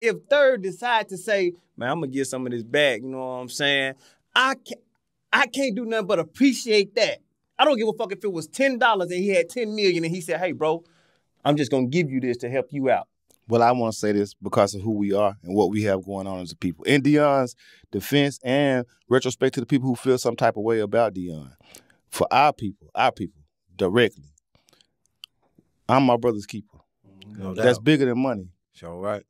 if third decide to say, man, I'm gonna get some of this back, you know what I'm saying? I can't, I can't do nothing but appreciate that. I don't give a fuck if it was ten dollars and he had ten million and he said, hey, bro, I'm just gonna give you this to help you out. Well, I want to say this because of who we are and what we have going on as a people. In Dion's defense and retrospect to the people who feel some type of way about Dion, for our people, our people directly, I'm my brother's keeper. No That's bigger than money. Sure, right.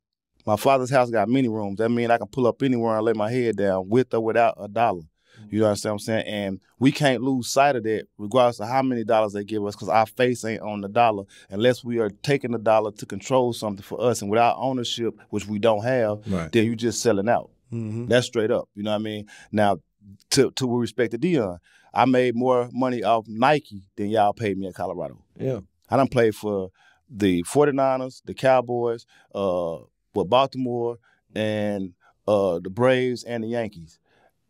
My father's house got many rooms. That means I can pull up anywhere and lay my head down with or without a dollar. You know mm-hmm. what I'm saying? And we can't lose sight of that, regardless of how many dollars they give us, because our face ain't on the dollar unless we are taking the dollar to control something for us. And without ownership, which we don't have, right. then you're just selling out. Mm-hmm. That's straight up. You know what I mean? Now, to to respect to Dion, I made more money off Nike than y'all paid me at Colorado. Yeah, I done played for the 49ers, the Cowboys, uh, with Baltimore and uh, the Braves and the Yankees.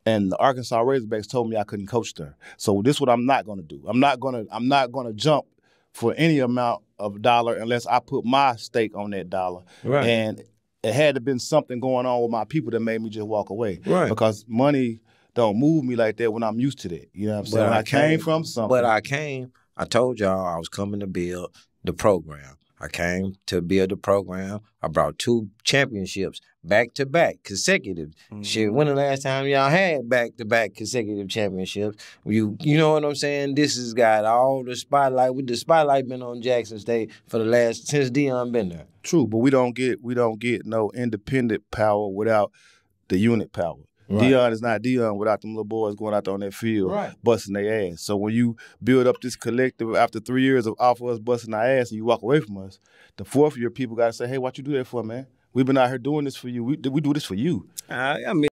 And the Arkansas Razorbacks told me I couldn't coach there. So this is what I'm not going to do. I'm not going to I'm not going to jump for any amount of dollar unless I put my stake on that dollar. Right. And it had to been something going on with my people that made me just walk away. Right. Because money don't move me like that when I'm used to that. You know what I'm saying? I, I, came, from something. But I came. I told y'all I was coming to build the program. I came to build the program. I brought two championships back to back, consecutive. Mm-hmm. Shit, when the last time y'all had back to back consecutive championships? You you know what I'm saying? This has got all the spotlight. With the spotlight been on Jackson State for the last since Dion been there. True, but we don't get we don't get no independent power without the unit power. Right. Dion is not Dion without them little boys going out there on that field right. busting their ass. So when you build up this collective after three years of off of us busting our ass and you walk away from us, the fourth year people gotta say, "Hey, what you do that for, man? We've been out here doing this for you. We, we do this for you." Uh, I mean.